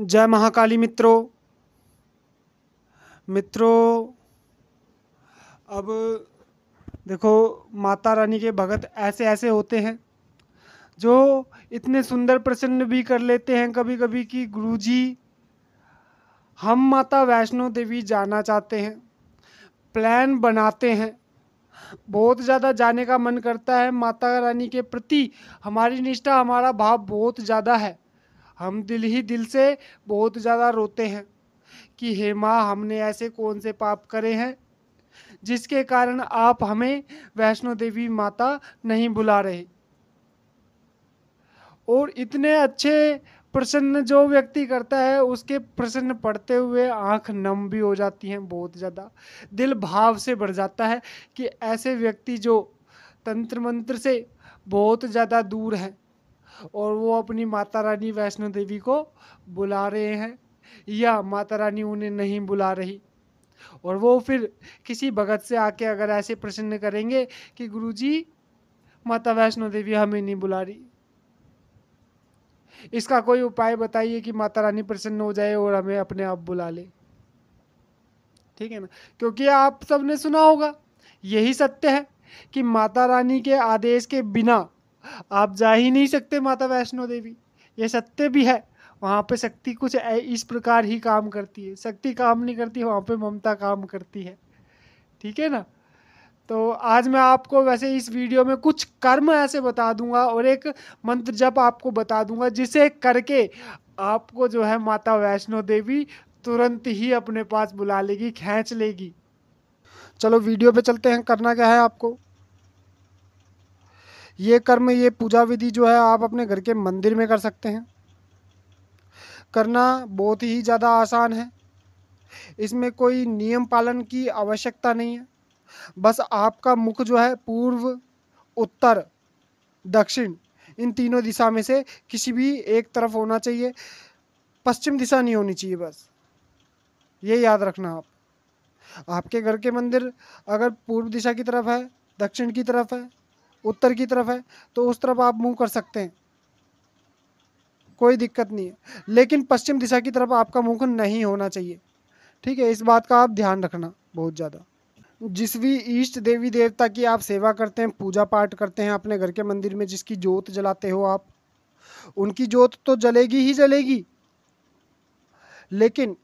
जय महाकाली मित्रों मित्रों अब देखो माता रानी के भगत ऐसे ऐसे होते हैं जो इतने सुंदर प्रसन्न भी कर लेते हैं कभी कभी कि गुरुजी हम माता वैष्णो देवी जाना चाहते हैं प्लान बनाते हैं बहुत ज़्यादा जाने का मन करता है माता रानी के प्रति हमारी निष्ठा हमारा भाव बहुत ज़्यादा है हम दिल ही दिल से बहुत ज़्यादा रोते हैं कि हे माँ हमने ऐसे कौन से पाप करे हैं जिसके कारण आप हमें वैष्णो देवी माता नहीं बुला रहे और इतने अच्छे प्रसन्न जो व्यक्ति करता है उसके प्रसन्न पड़ते हुए आंख नम भी हो जाती हैं बहुत ज़्यादा दिल भाव से बढ़ जाता है कि ऐसे व्यक्ति जो तंत्र मंत्र से बहुत ज़्यादा दूर हैं और वो अपनी माता रानी वैष्णो देवी को बुला रहे हैं या माता रानी उन्हें नहीं बुला रही और वो फिर किसी भगत से आके अगर ऐसे प्रसन्न करेंगे कि गुरुजी माता वैष्णो देवी हमें नहीं बुला रही इसका कोई उपाय बताइए कि माता रानी प्रसन्न हो जाए और हमें अपने आप बुला ले ठीक है ना क्योंकि आप सबने सुना होगा यही सत्य है कि माता रानी के आदेश के बिना आप जा ही नहीं सकते माता वैष्णो देवी ये सत्य भी है वहाँ पे शक्ति कुछ इस प्रकार ही काम करती है शक्ति काम नहीं करती वहाँ पे ममता काम करती है ठीक है ना तो आज मैं आपको वैसे इस वीडियो में कुछ कर्म ऐसे बता दूंगा और एक मंत्र जब आपको बता दूंगा जिसे करके आपको जो है माता वैष्णो देवी तुरंत ही अपने पास बुला लेगी खींच लेगी चलो वीडियो पे चलते हैं करना क्या है आपको ये कर्म ये पूजा विधि जो है आप अपने घर के मंदिर में कर सकते हैं करना बहुत ही ज़्यादा आसान है इसमें कोई नियम पालन की आवश्यकता नहीं है बस आपका मुख जो है पूर्व उत्तर दक्षिण इन तीनों दिशा में से किसी भी एक तरफ होना चाहिए पश्चिम दिशा नहीं होनी चाहिए बस ये याद रखना आप आपके घर के मंदिर अगर पूर्व दिशा की तरफ है दक्षिण की तरफ है उत्तर की तरफ है तो उस तरफ आप मूव कर सकते हैं कोई दिक्कत नहीं है लेकिन पश्चिम दिशा की तरफ आपका मुख नहीं होना चाहिए ठीक है इस बात का आप ध्यान रखना बहुत ज़्यादा जिस भी ईष्ट देवी देवता की आप सेवा करते हैं पूजा पाठ करते हैं अपने घर के मंदिर में जिसकी जोत जलाते हो आप उनकी जोत तो जलेगी ही जलेगी लेकिन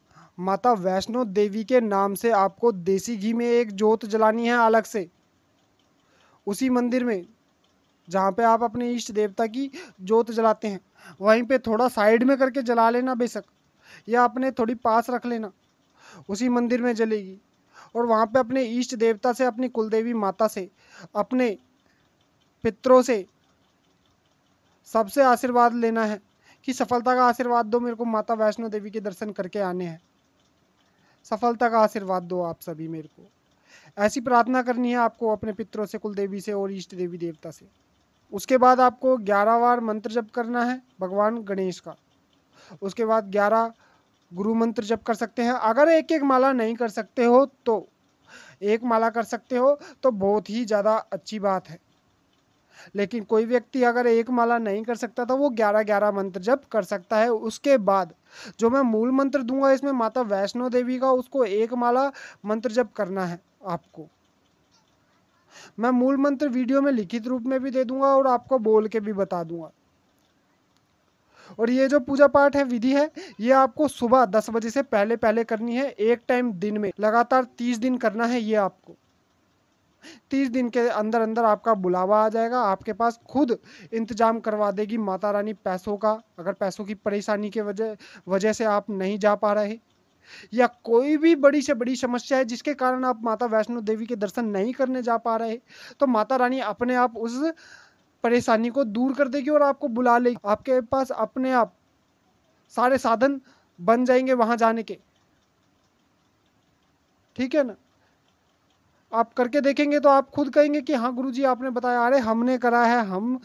माता वैष्णो देवी के नाम से आपको देसी घी में एक जोत जलानी है अलग से उसी मंदिर में जहाँ पे आप अपने इष्ट देवता की जोत जलाते हैं वहीं पे थोड़ा साइड में करके जला लेना बेशक या अपने थोड़ी पास रख लेना उसी मंदिर में जलेगी और वहाँ पे अपने इष्ट देवता से अपनी कुलदेवी माता से अपने पितरों से सबसे आशीर्वाद लेना है कि सफलता का आशीर्वाद दो मेरे को माता वैष्णो देवी के दर्शन करके आने हैं सफलता का आशीर्वाद दो आप सभी मेरे को ऐसी प्रार्थना करनी है आपको अपने पितरों से कुल देवी से और इष्ट देवी देवता से उसके बाद आपको ग्यारह बार मंत्र जप करना है भगवान गणेश का उसके बाद ग्यारह गुरु मंत्र जप कर सकते हैं अगर एक एक माला नहीं कर सकते हो तो एक माला कर सकते हो तो बहुत ही ज़्यादा अच्छी बात है लेकिन कोई व्यक्ति अगर एक माला नहीं कर सकता तो वो ग्यारह ग्यारह मंत्र जप कर सकता है उसके बाद जो मैं मूल मंत्र दूंगा इसमें माता वैष्णो देवी का उसको एक माला मंत्र जप करना है आपको मैं मूल मंत्र वीडियो में लिखित रूप में भी दे दूंगा और आपको बोल के भी बता दूंगा और ये जो पूजा पाठ है विधि है ये आपको सुबह दस बजे से पहले पहले करनी है एक टाइम दिन में लगातार तीस दिन करना है ये आपको तीस दिन के अंदर अंदर आपका बुलावा आ जाएगा आपके पास खुद इंतजाम करवा देगी माता रानी पैसों का अगर पैसों की परेशानी के वजह वजह से आप नहीं जा पा रहे या कोई भी बड़ी से बड़ी समस्या है जिसके कारण आप माता वैष्णो देवी के दर्शन नहीं करने जा पा रहे तो माता रानी अपने आप उस परेशानी को दूर कर देगी और आपको बुला लेगी आपके पास अपने आप सारे साधन बन जाएंगे वहां जाने के ठीक है ना आप करके देखेंगे तो आप खुद कहेंगे कि हाँ गुरु जी आपने बताया अरे हमने करा है हम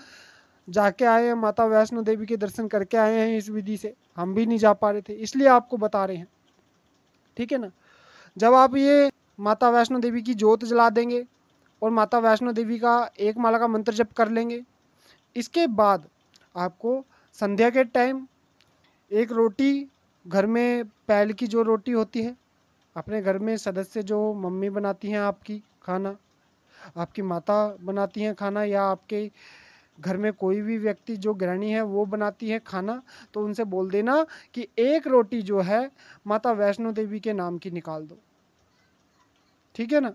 जाके आए हैं माता वैष्णो देवी के दर्शन करके आए हैं इस विधि से हम भी नहीं जा पा रहे थे इसलिए आपको बता रहे हैं ठीक है ना जब आप ये माता वैष्णो देवी की जोत जला देंगे और माता वैष्णो देवी का एक माला का मंत्र जप कर लेंगे इसके बाद आपको संध्या के टाइम एक रोटी घर में पैल की जो रोटी होती है अपने घर में सदस्य जो मम्मी बनाती हैं आपकी खाना आपकी माता बनाती हैं खाना या आपके घर में कोई भी व्यक्ति जो ग्रहणी है वो बनाती है खाना तो उनसे बोल देना कि एक रोटी जो है माता वैष्णो देवी के नाम की निकाल दो ठीक है ना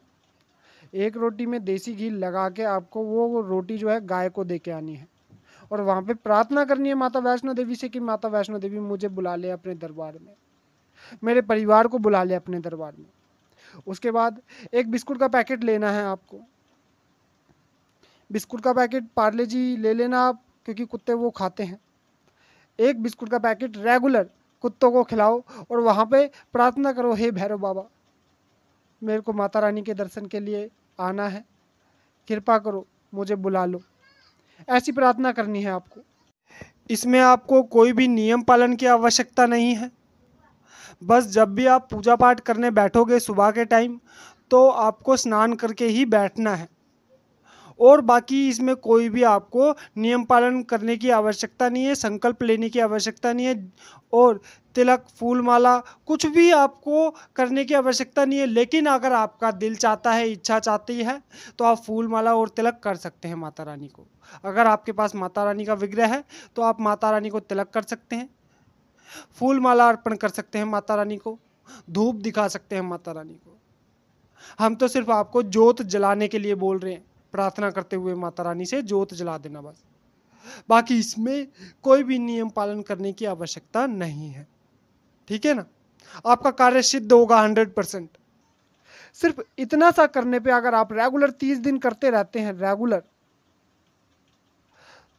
एक रोटी में देसी घी लगा के आपको वो रोटी जो है गाय को दे के आनी है और वहाँ पे प्रार्थना करनी है माता वैष्णो देवी से कि माता वैष्णो देवी मुझे बुला ले अपने दरबार में मेरे परिवार को बुला ले अपने दरबार में उसके बाद एक बिस्कुट का पैकेट लेना है आपको बिस्कुट का पैकेट पार्ले जी ले लेना आप क्योंकि कुत्ते वो खाते हैं एक बिस्कुट का पैकेट रेगुलर कुत्तों को खिलाओ और वहाँ पे प्रार्थना करो हे भैरव बाबा मेरे को माता रानी के दर्शन के लिए आना है कृपा करो मुझे बुला लो ऐसी प्रार्थना करनी है आपको इसमें आपको कोई भी नियम पालन की आवश्यकता नहीं है बस जब भी आप पूजा पाठ करने बैठोगे सुबह के टाइम तो आपको स्नान करके ही बैठना है और बाकी इसमें कोई भी आपको नियम पालन करने की आवश्यकता नहीं है संकल्प लेने की आवश्यकता नहीं है और तिलक फूलमाला कुछ भी आपको करने की आवश्यकता नहीं है लेकिन अगर आपका दिल चाहता है इच्छा चाहती है तो आप फूलमाला और तिलक कर सकते हैं माता रानी को अगर आपके पास माता रानी का विग्रह है तो आप माता रानी को तिलक कर सकते हैं फूलमाला अर्पण कर सकते हैं माता रानी को धूप दिखा सकते हैं माता रानी को हम तो सिर्फ आपको जोत जलाने के लिए बोल रहे हैं प्रार्थना करते हुए माता रानी से जोत जला देना बस बाकी इसमें कोई भी नियम पालन करने की आवश्यकता नहीं है ठीक है ना आपका कार्य सिद्ध होगा हंड्रेड परसेंट सिर्फ इतना सा करने पे अगर आप रेगुलर तीस दिन करते रहते हैं रेगुलर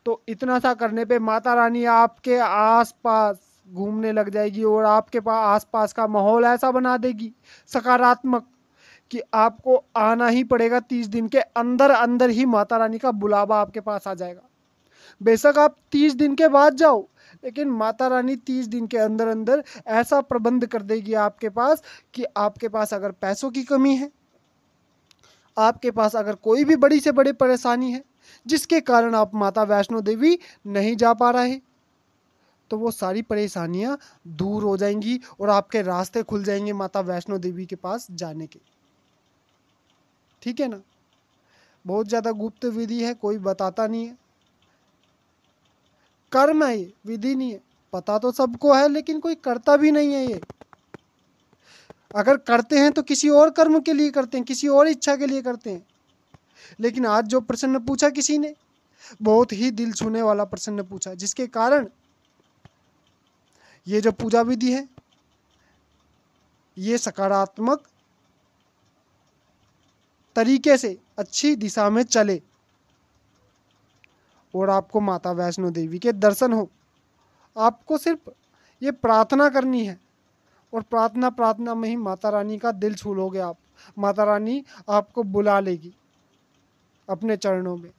तो इतना सा करने पे माता रानी आपके आसपास घूमने लग जाएगी और आपके पास आसपास का माहौल ऐसा बना देगी सकारात्मक कि आपको आना ही पड़ेगा तीस दिन के अंदर अंदर ही माता रानी का बुलावा आपके पास आ जाएगा बेशक आप तीस दिन के बाद जाओ लेकिन माता रानी तीस दिन के अंदर अंदर ऐसा प्रबंध कर देगी आपके पास कि आपके पास अगर पैसों की कमी है आपके पास अगर कोई भी बड़ी से बड़ी परेशानी है जिसके कारण आप माता वैष्णो देवी नहीं जा पा रहे तो वो सारी परेशानियां दूर हो जाएंगी और आपके रास्ते खुल जाएंगे माता वैष्णो देवी के पास जाने के ठीक है ना बहुत ज़्यादा गुप्त विधि है कोई बताता नहीं है कर्म है ये विधि नहीं है पता तो सबको है लेकिन कोई करता भी नहीं है ये अगर करते हैं तो किसी और कर्म के लिए करते हैं किसी और इच्छा के लिए करते हैं लेकिन आज जो प्रश्न पूछा किसी ने बहुत ही दिल छूने वाला प्रश्न पूछा जिसके कारण ये जो पूजा विधि है ये सकारात्मक तरीके से अच्छी दिशा में चले और आपको माता वैष्णो देवी के दर्शन हो आपको सिर्फ ये प्रार्थना करनी है और प्रार्थना प्रार्थना में ही माता रानी का दिल छू लोगे आप माता रानी आपको बुला लेगी अपने चरणों में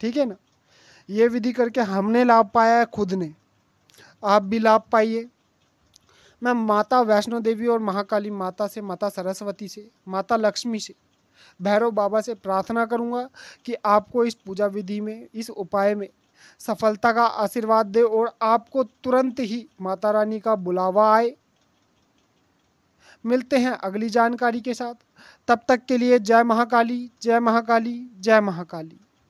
ठीक है ना ये विधि करके हमने लाभ पाया है खुद ने आप भी लाभ पाइए मैं माता वैष्णो देवी और महाकाली माता से माता सरस्वती से माता लक्ष्मी से भैरव बाबा से प्रार्थना करूंगा कि आपको इस पूजा विधि में इस उपाय में सफलता का आशीर्वाद दे और आपको तुरंत ही माता रानी का बुलावा आए मिलते हैं अगली जानकारी के साथ तब तक के लिए जय महाकाली जय महाकाली जय महाकाली